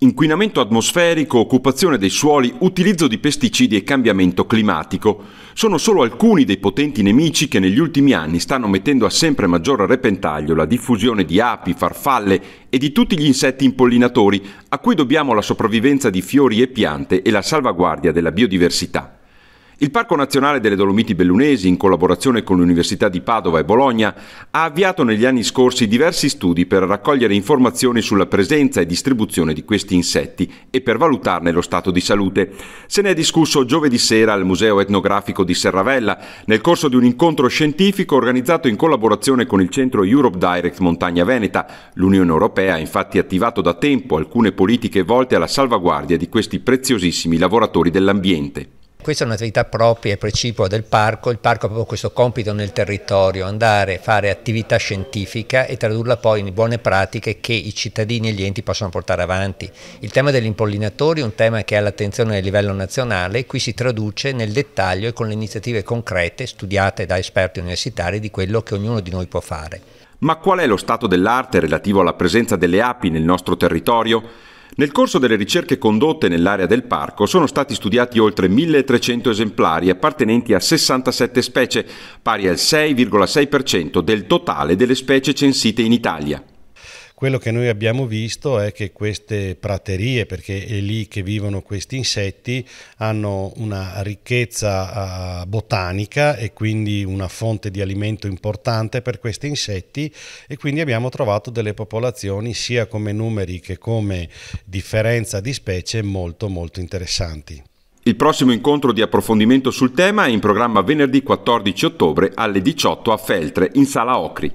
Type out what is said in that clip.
Inquinamento atmosferico, occupazione dei suoli, utilizzo di pesticidi e cambiamento climatico sono solo alcuni dei potenti nemici che negli ultimi anni stanno mettendo a sempre maggior repentaglio la diffusione di api, farfalle e di tutti gli insetti impollinatori a cui dobbiamo la sopravvivenza di fiori e piante e la salvaguardia della biodiversità. Il Parco Nazionale delle Dolomiti Bellunesi, in collaborazione con l'Università di Padova e Bologna, ha avviato negli anni scorsi diversi studi per raccogliere informazioni sulla presenza e distribuzione di questi insetti e per valutarne lo stato di salute. Se ne è discusso giovedì sera al Museo Etnografico di Serravella, nel corso di un incontro scientifico organizzato in collaborazione con il centro Europe Direct Montagna Veneta. L'Unione Europea ha infatti attivato da tempo alcune politiche volte alla salvaguardia di questi preziosissimi lavoratori dell'ambiente. Questa è un'attività propria e precipua del parco, il parco ha proprio questo compito nel territorio, andare a fare attività scientifica e tradurla poi in buone pratiche che i cittadini e gli enti possono portare avanti. Il tema degli impollinatori è un tema che ha l'attenzione a livello nazionale, e qui si traduce nel dettaglio e con le iniziative concrete studiate da esperti universitari di quello che ognuno di noi può fare. Ma qual è lo stato dell'arte relativo alla presenza delle api nel nostro territorio? Nel corso delle ricerche condotte nell'area del parco sono stati studiati oltre 1300 esemplari appartenenti a 67 specie, pari al 6,6% del totale delle specie censite in Italia. Quello che noi abbiamo visto è che queste praterie, perché è lì che vivono questi insetti, hanno una ricchezza ah, botanica e quindi una fonte di alimento importante per questi insetti e quindi abbiamo trovato delle popolazioni sia come numeri che come differenza di specie molto molto interessanti. Il prossimo incontro di approfondimento sul tema è in programma venerdì 14 ottobre alle 18 a Feltre, in sala Ocri.